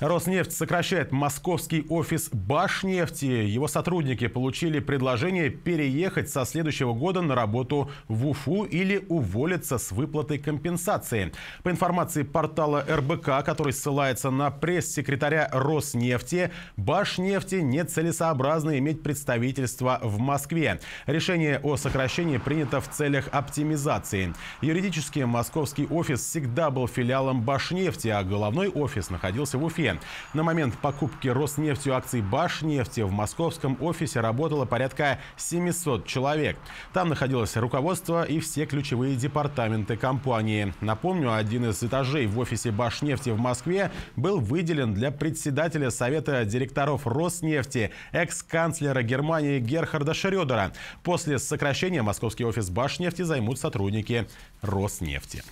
Роснефть сокращает московский офис Башнефти. Его сотрудники получили предложение переехать со следующего года на работу в Уфу или уволиться с выплатой компенсации. По информации портала РБК, который ссылается на пресс-секретаря Роснефти, Башнефти нецелесообразно иметь представительство в Москве. Решение о сокращении принято в целях оптимизации. Юридически московский офис всегда был филиалом Башнефти, а головной офис находился в Уфе ноябре. На момент покупки Роснефтью акций Башнефти в московском офисе работало порядка 700 человек. Там находилось руководство и все ключевые департаменты компании. Напомню, один из этажей в офисе Башнефти в Москве был выделен для председателя Совета директоров Роснефти, экс-канцлера Германии Герхарда Шредера. После сокращения московский офис Башнефти займут сотрудники Роснефти.